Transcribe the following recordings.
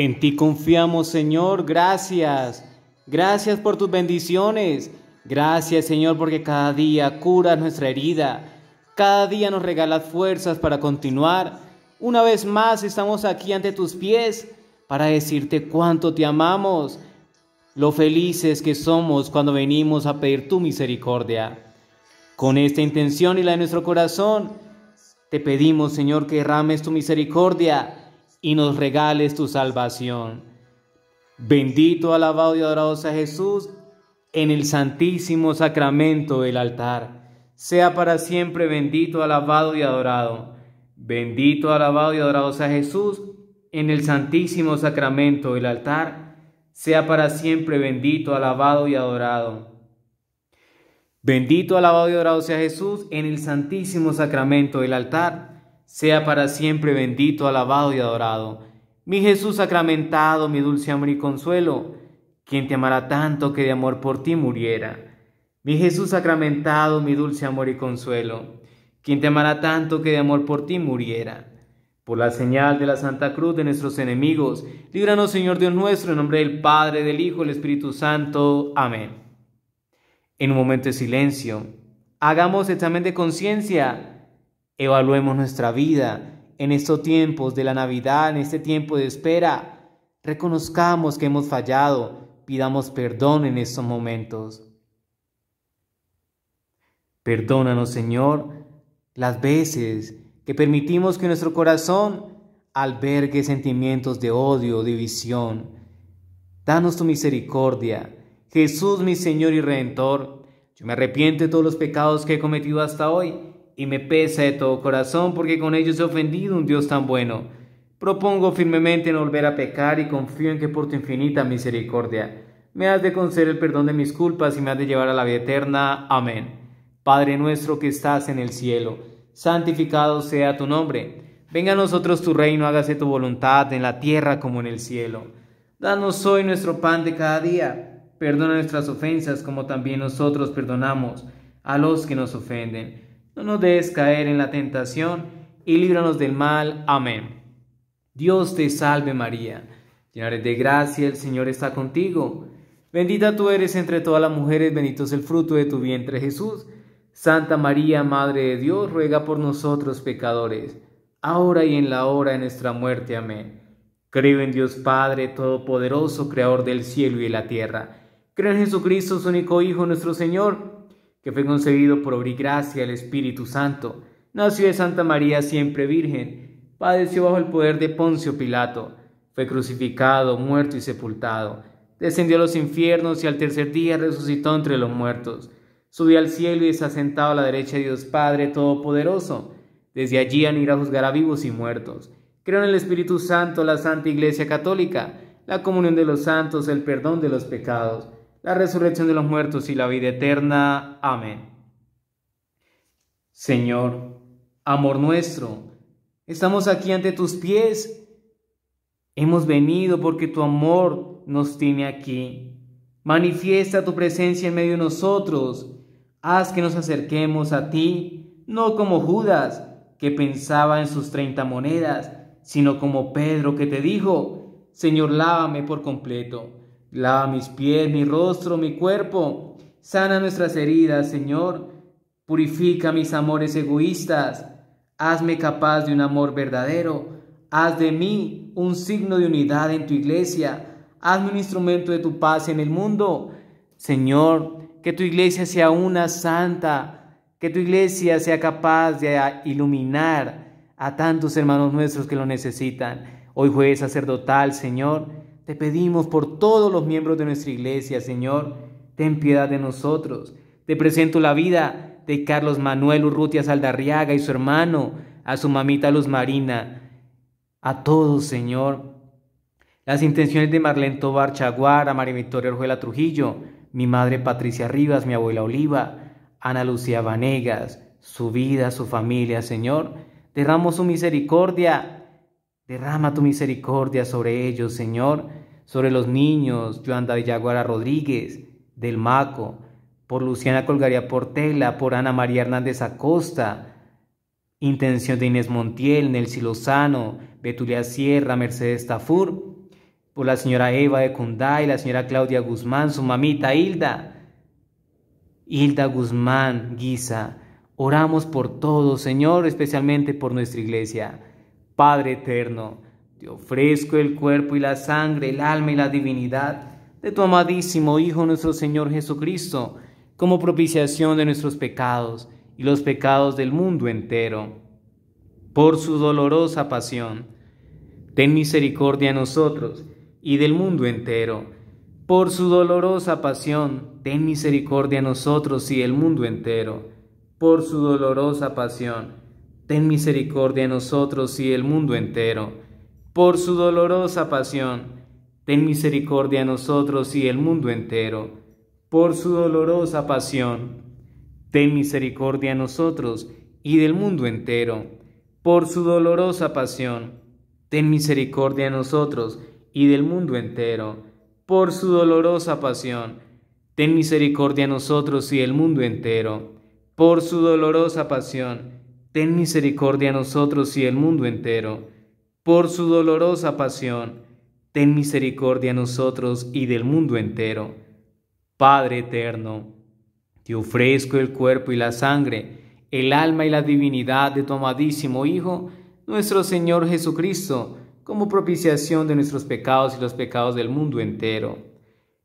En ti confiamos, Señor. Gracias. Gracias por tus bendiciones. Gracias, Señor, porque cada día cura nuestra herida. Cada día nos regalas fuerzas para continuar. Una vez más estamos aquí ante tus pies para decirte cuánto te amamos, lo felices que somos cuando venimos a pedir tu misericordia. Con esta intención y la de nuestro corazón, te pedimos, Señor, que derrames tu misericordia y nos regales tu salvación. Bendito, alabado y adorado sea Jesús en el santísimo sacramento del altar. Sea para siempre bendito, alabado y adorado. Bendito, alabado y adorado sea Jesús en el santísimo sacramento del altar. Sea para siempre bendito, alabado y adorado. Bendito, alabado y adorado sea Jesús en el santísimo sacramento del altar sea para siempre bendito, alabado y adorado. Mi Jesús sacramentado, mi dulce amor y consuelo, quien te amará tanto que de amor por ti muriera. Mi Jesús sacramentado, mi dulce amor y consuelo, quien te amará tanto que de amor por ti muriera. Por la señal de la Santa Cruz de nuestros enemigos, líbranos Señor Dios nuestro, en nombre del Padre, del Hijo, y del Espíritu Santo. Amén. En un momento de silencio, hagamos examen de conciencia Evaluemos nuestra vida en estos tiempos de la Navidad, en este tiempo de espera. Reconozcamos que hemos fallado, pidamos perdón en estos momentos. Perdónanos, Señor, las veces que permitimos que nuestro corazón albergue sentimientos de odio, división. Danos tu misericordia. Jesús, mi Señor y Redentor, yo me arrepiento de todos los pecados que he cometido hasta hoy y me pesa de todo corazón porque con ellos he ofendido a un Dios tan bueno. Propongo firmemente no volver a pecar y confío en que por tu infinita misericordia me has de conceder el perdón de mis culpas y me has de llevar a la vida eterna. Amén. Padre nuestro que estás en el cielo, santificado sea tu nombre. Venga a nosotros tu reino, hágase tu voluntad en la tierra como en el cielo. Danos hoy nuestro pan de cada día. Perdona nuestras ofensas como también nosotros perdonamos a los que nos ofenden no nos dejes caer en la tentación y líbranos del mal. Amén. Dios te salve María, llena eres de gracia, el Señor está contigo. Bendita tú eres entre todas las mujeres, bendito es el fruto de tu vientre Jesús. Santa María, Madre de Dios, ruega por nosotros pecadores, ahora y en la hora de nuestra muerte. Amén. Creo en Dios Padre Todopoderoso, Creador del cielo y de la tierra. Creo en Jesucristo, su único Hijo, nuestro Señor que fue concebido por obra y gracia del Espíritu Santo, nació de Santa María siempre Virgen, padeció bajo el poder de Poncio Pilato, fue crucificado, muerto y sepultado, descendió a los infiernos y al tercer día resucitó entre los muertos, subió al cielo y está sentado a la derecha de Dios Padre Todopoderoso, desde allí han ir a juzgar a vivos y muertos. Creo en el Espíritu Santo, la Santa Iglesia Católica, la comunión de los santos, el perdón de los pecados la resurrección de los muertos y la vida eterna. Amén. Señor, amor nuestro, estamos aquí ante tus pies. Hemos venido porque tu amor nos tiene aquí. Manifiesta tu presencia en medio de nosotros. Haz que nos acerquemos a ti, no como Judas, que pensaba en sus treinta monedas, sino como Pedro que te dijo, Señor, lávame por completo. Lava mis pies, mi rostro, mi cuerpo. Sana nuestras heridas, Señor. Purifica mis amores egoístas. Hazme capaz de un amor verdadero. Haz de mí un signo de unidad en tu iglesia. Hazme un instrumento de tu paz en el mundo. Señor, que tu iglesia sea una santa. Que tu iglesia sea capaz de iluminar a tantos hermanos nuestros que lo necesitan. Hoy jueves sacerdotal, Señor te pedimos por todos los miembros de nuestra iglesia, Señor, ten piedad de nosotros. Te presento la vida de Carlos Manuel Urrutia Saldarriaga y su hermano, a su mamita Luz Marina, a todos, Señor. Las intenciones de Marlene Tobar Chaguar, a María Victoria Orjuela Trujillo, mi madre Patricia Rivas, mi abuela Oliva, Ana Lucía Vanegas, su vida, su familia, Señor. damos su misericordia Derrama tu misericordia sobre ellos, Señor, sobre los niños, Joanda Villaguara Rodríguez, del Maco, por Luciana Colgaría Portela, por Ana María Hernández Acosta, Intención de Inés Montiel, Nelsi Lozano, Betulia Sierra, Mercedes Tafur, por la señora Eva de Cunday, la señora Claudia Guzmán, su mamita Hilda, Hilda Guzmán Guisa. Oramos por todos, Señor, especialmente por nuestra iglesia. Padre eterno, te ofrezco el cuerpo y la sangre, el alma y la divinidad de tu amadísimo Hijo nuestro Señor Jesucristo, como propiciación de nuestros pecados y los pecados del mundo entero. Por su dolorosa pasión, ten misericordia a nosotros y del mundo entero. Por su dolorosa pasión, ten misericordia a nosotros y del mundo entero. Por su dolorosa pasión, ten misericordia de nosotros y el mundo entero. Por su dolorosa pasión, ten misericordia de nosotros y el mundo entero. Por su dolorosa pasión, ten misericordia de nosotros y del mundo entero. Por su dolorosa pasión, ten misericordia de nosotros y del mundo entero. Por su dolorosa pasión, ten misericordia nosotros y el mundo entero. Por su dolorosa pasión, ten misericordia a nosotros y el mundo entero. Por su dolorosa pasión, ten misericordia a nosotros y del mundo entero. Padre eterno, te ofrezco el cuerpo y la sangre, el alma y la divinidad de tu amadísimo Hijo, nuestro Señor Jesucristo, como propiciación de nuestros pecados y los pecados del mundo entero.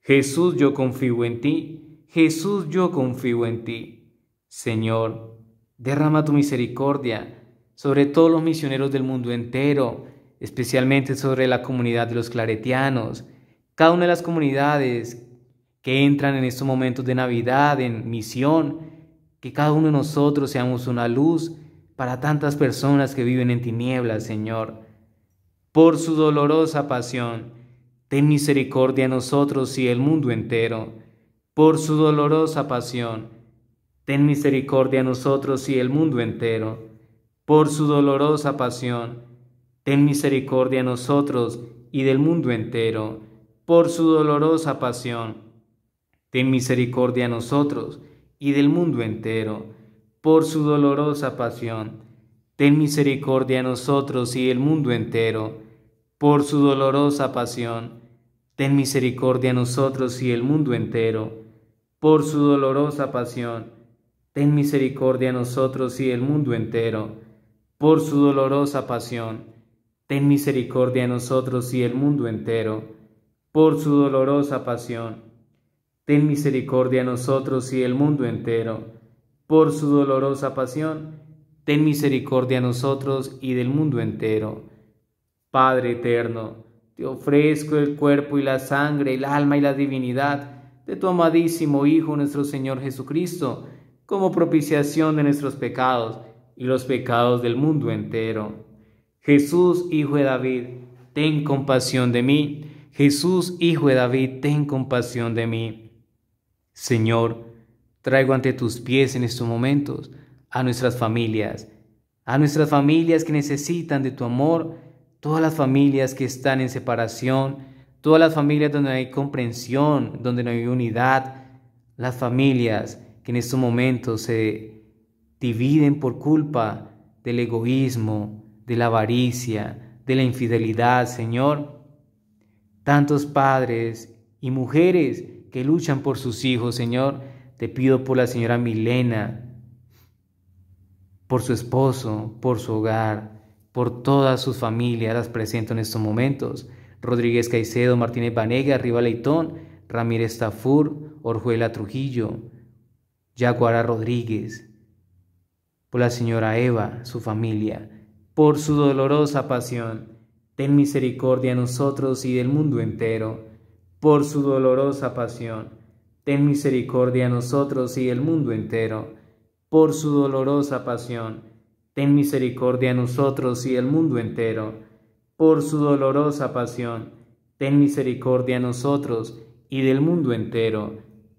Jesús, yo confío en ti. Jesús, yo confío en ti. Señor, Derrama tu misericordia sobre todos los misioneros del mundo entero, especialmente sobre la comunidad de los claretianos, cada una de las comunidades que entran en estos momentos de Navidad, en misión, que cada uno de nosotros seamos una luz para tantas personas que viven en tinieblas, Señor. Por su dolorosa pasión, ten misericordia a nosotros y el mundo entero. Por su dolorosa pasión, ten misericordia a nosotros y el mundo entero. Por su dolorosa pasión, ten misericordia a nosotros y del mundo entero. Por su dolorosa pasión, ten misericordia a nosotros y del mundo entero. Por su dolorosa pasión, ten misericordia a nosotros y del mundo entero. Por su dolorosa pasión, ten misericordia nosotros y el mundo entero. Por su dolorosa pasión, ten misericordia a nosotros y el mundo entero. Por su dolorosa pasión, ten misericordia a nosotros y el mundo entero. Por su dolorosa pasión, ten misericordia a nosotros y el mundo entero. Por su dolorosa pasión, ten misericordia a nosotros y del mundo entero. Padre eterno, te ofrezco el cuerpo y la sangre, el alma y la divinidad de tu amadísimo Hijo nuestro Señor Jesucristo como propiciación de nuestros pecados y los pecados del mundo entero. Jesús, Hijo de David, ten compasión de mí. Jesús, Hijo de David, ten compasión de mí. Señor, traigo ante tus pies en estos momentos a nuestras familias, a nuestras familias que necesitan de tu amor, todas las familias que están en separación, todas las familias donde no hay comprensión, donde no hay unidad, las familias en estos momentos se dividen por culpa del egoísmo, de la avaricia, de la infidelidad, Señor. Tantos padres y mujeres que luchan por sus hijos, Señor. Te pido por la señora Milena, por su esposo, por su hogar, por todas sus familias, las presento en estos momentos. Rodríguez Caicedo, Martínez Banega, Riva Leitón, Ramírez Tafur, Orjuela Trujillo, Yaguara Rodríguez, por la señora Eva, su familia, por su dolorosa pasión. Ten misericordia a nosotros y del mundo entero, por su dolorosa pasión. Ten misericordia a nosotros y del mundo entero, por su dolorosa pasión. Ten misericordia a nosotros y del mundo entero, por su dolorosa pasión. Ten misericordia a nosotros y del mundo entero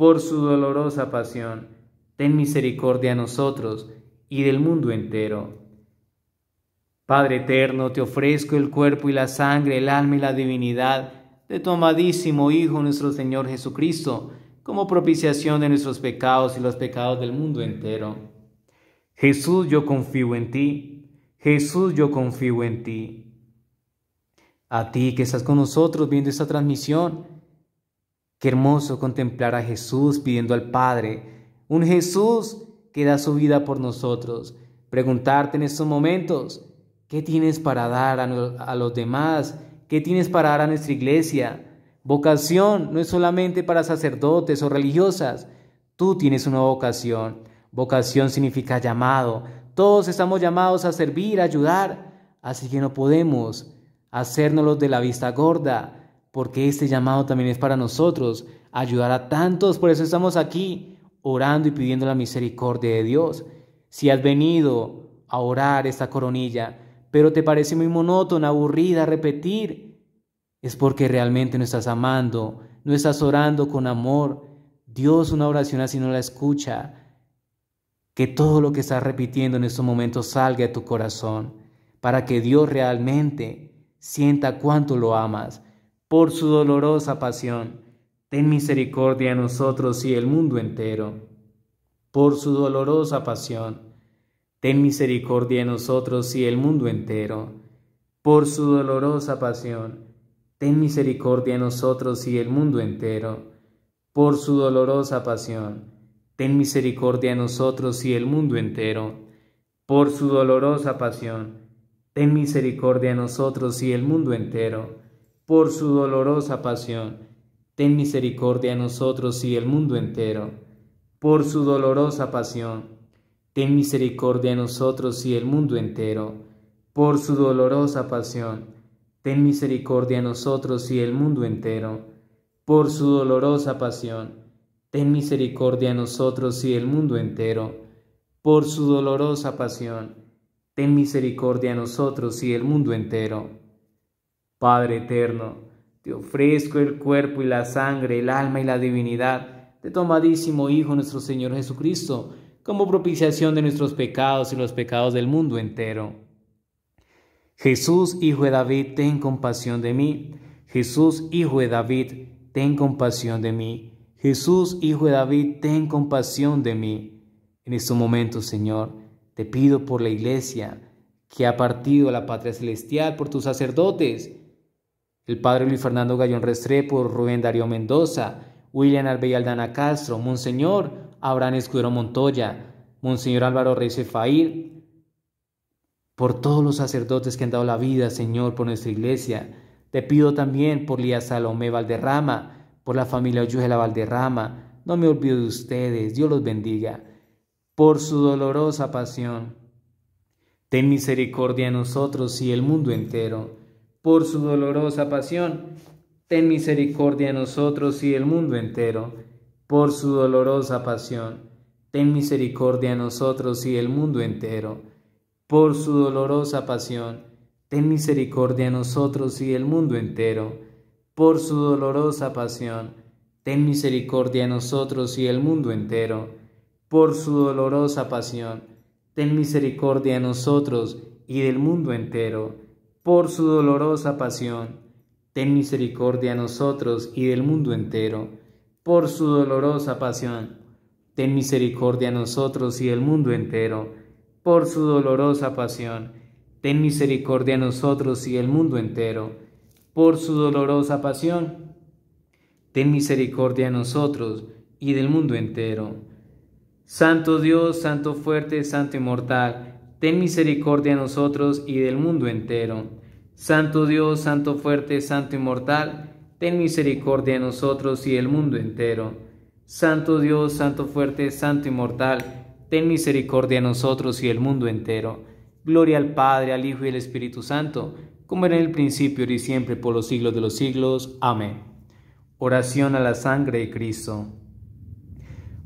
por su dolorosa pasión, ten misericordia a nosotros y del mundo entero. Padre eterno, te ofrezco el cuerpo y la sangre, el alma y la divinidad de tu amadísimo Hijo nuestro Señor Jesucristo, como propiciación de nuestros pecados y los pecados del mundo entero. Jesús, yo confío en ti. Jesús, yo confío en ti. A ti que estás con nosotros viendo esta transmisión, Qué hermoso contemplar a Jesús pidiendo al Padre, un Jesús que da su vida por nosotros. Preguntarte en estos momentos, ¿qué tienes para dar a, los demás? ¿Qué tienes para dar a nuestra iglesia? Vocación no es solamente para sacerdotes o religiosas. Tú tienes una vocación. Vocación significa llamado. Todos estamos llamados a servir, a ayudar. Así que no podemos hacernos los de la vista gorda porque este llamado también es para nosotros, ayudar a tantos, por eso estamos aquí orando y pidiendo la misericordia de Dios. Si has venido a orar esta coronilla, pero te parece muy monótona, aburrida, repetir, es porque realmente no estás amando, no estás orando con amor. Dios una oración así no la escucha. Que todo lo que estás repitiendo en estos momentos salga de tu corazón, para que Dios realmente sienta cuánto lo amas por su dolorosa pasión, ten misericordia a nosotros y el mundo entero. Por su dolorosa pasión, ten misericordia a nosotros y el mundo entero. Por su dolorosa pasión, ten misericordia a nosotros y el mundo entero. Por su dolorosa pasión, ten misericordia a nosotros y el mundo entero. Por su dolorosa pasión, ten misericordia a nosotros y el mundo entero por su dolorosa pasión. Ten misericordia de nosotros y el mundo entero. Por su dolorosa pasión. Ten misericordia de nosotros y el mundo entero. Por su dolorosa pasión. Ten misericordia de nosotros y el mundo entero. Por su dolorosa pasión. Ten misericordia de nosotros y el mundo entero. Por su dolorosa pasión. Ten misericordia de nosotros y el mundo entero Padre eterno, te ofrezco el cuerpo y la sangre, el alma y la divinidad de tu Hijo nuestro Señor Jesucristo, como propiciación de nuestros pecados y los pecados del mundo entero. Jesús, Hijo de David, ten compasión de mí. Jesús, Hijo de David, ten compasión de mí. Jesús, Hijo de David, ten compasión de mí. En estos momentos, Señor, te pido por la Iglesia que ha partido a la patria celestial, por tus sacerdotes, el padre Luis Fernando Gallón Restrepo, Rubén Darío Mendoza, William Arbey Aldana Castro, Monseñor Abraham Escudero Montoya, Monseñor Álvaro Reyes Fair, por todos los sacerdotes que han dado la vida, Señor, por nuestra iglesia. Te pido también por Lía Salomé Valderrama, por la familia la Valderrama. No me olvido de ustedes, Dios los bendiga. Por su dolorosa pasión, ten misericordia de nosotros y el mundo entero por su dolorosa pasión, ten misericordia de nosotros y el mundo entero, por su dolorosa pasión, ten misericordia de nosotros y el mundo entero, por su dolorosa pasión, ten misericordia de nosotros y el mundo entero, por su dolorosa pasión, ten misericordia de nosotros y el mundo entero, por su dolorosa pasión, ten misericordia de nosotros y del mundo entero por su dolorosa pasión. Ten misericordia a nosotros y del mundo entero, por su dolorosa pasión. Ten misericordia a nosotros y del mundo entero, por su dolorosa pasión. Ten misericordia a nosotros y del mundo entero, por su dolorosa pasión. Ten misericordia a nosotros y del mundo entero. Santo Dios, Santo fuerte, Santo inmortal, ten misericordia de nosotros y del mundo entero. Santo Dios, Santo fuerte, Santo inmortal, ten misericordia de nosotros y del mundo entero. Santo Dios, Santo fuerte, Santo inmortal, ten misericordia de nosotros y del mundo entero. Gloria al Padre, al Hijo y al Espíritu Santo, como era en el principio y siempre por los siglos de los siglos. Amén. Oración a la sangre de Cristo.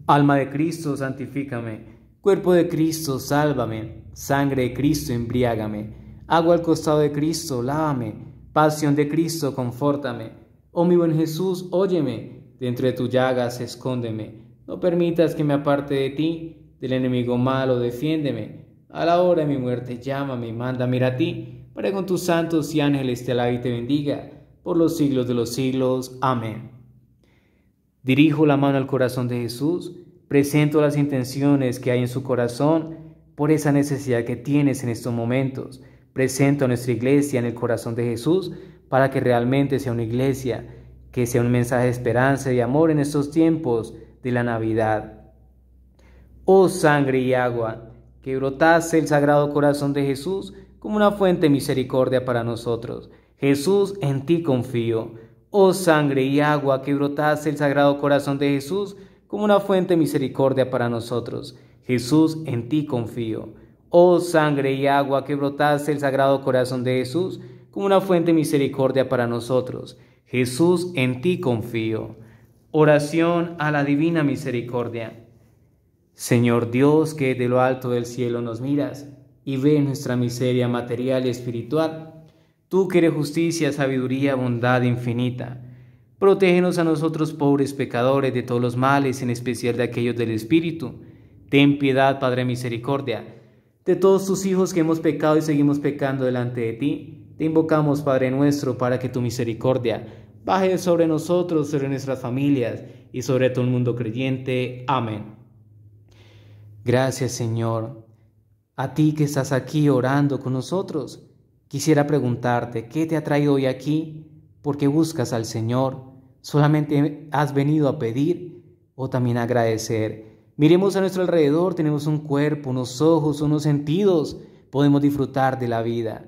Alma de Cristo, santifícame Cuerpo de Cristo, sálvame. Sangre de Cristo, embriágame. Agua al costado de Cristo, lávame. Pasión de Cristo, confórtame. Oh mi buen Jesús, óyeme. Dentro de tus llagas, escóndeme. No permitas que me aparte de ti, del enemigo malo, defiéndeme. A la hora de mi muerte, llámame y mándame a ti, para que con tus santos y ángeles te alabe y te bendiga, por los siglos de los siglos. Amén. Dirijo la mano al corazón de Jesús Presento las intenciones que hay en su corazón por esa necesidad que tienes en estos momentos. Presento a nuestra iglesia en el corazón de Jesús para que realmente sea una iglesia, que sea un mensaje de esperanza y amor en estos tiempos de la Navidad. Oh sangre y agua, que brotase el sagrado corazón de Jesús como una fuente de misericordia para nosotros. Jesús, en ti confío. Oh sangre y agua, que brotase el sagrado corazón de Jesús como una fuente de misericordia para nosotros. Jesús, en ti confío. Oh sangre y agua que brotaste el sagrado corazón de Jesús, como una fuente de misericordia para nosotros. Jesús, en ti confío. Oración a la divina misericordia. Señor Dios, que de lo alto del cielo nos miras y ves nuestra miseria material y espiritual, tú que eres justicia, sabiduría, bondad infinita Protégenos a nosotros pobres pecadores de todos los males, en especial de aquellos del Espíritu. Ten piedad, Padre misericordia, de todos tus hijos que hemos pecado y seguimos pecando delante de ti. Te invocamos, Padre nuestro, para que tu misericordia baje sobre nosotros, sobre nuestras familias y sobre todo el mundo creyente. Amén. Gracias, Señor. A ti que estás aquí orando con nosotros, quisiera preguntarte, ¿qué te ha traído hoy aquí? porque buscas al Señor? solamente has venido a pedir o también a agradecer. Miremos a nuestro alrededor, tenemos un cuerpo, unos ojos, unos sentidos, podemos disfrutar de la vida.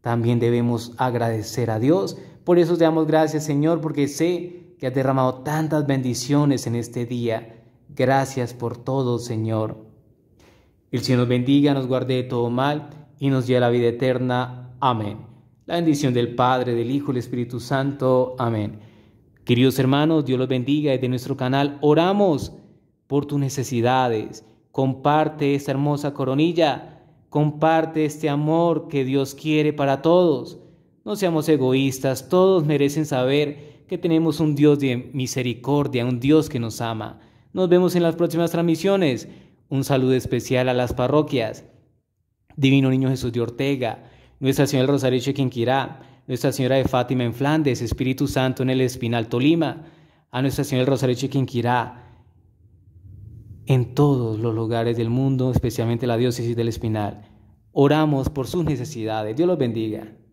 También debemos agradecer a Dios. Por eso te damos gracias, Señor, porque sé que has derramado tantas bendiciones en este día. Gracias por todo, Señor. El Señor nos bendiga, nos guarde de todo mal y nos lleve a la vida eterna. Amén. La bendición del Padre, del Hijo y del Espíritu Santo. Amén. Queridos hermanos, Dios los bendiga desde nuestro canal. Oramos por tus necesidades. Comparte esta hermosa coronilla. Comparte este amor que Dios quiere para todos. No seamos egoístas. Todos merecen saber que tenemos un Dios de misericordia, un Dios que nos ama. Nos vemos en las próximas transmisiones. Un saludo especial a las parroquias. Divino Niño Jesús de Ortega, Nuestra Señora del Rosario de nuestra Señora de Fátima en Flandes, Espíritu Santo en el Espinal Tolima, a Nuestra Señora del Rosario Chiquinquirá, en todos los lugares del mundo, especialmente la diócesis del Espinal. Oramos por sus necesidades. Dios los bendiga.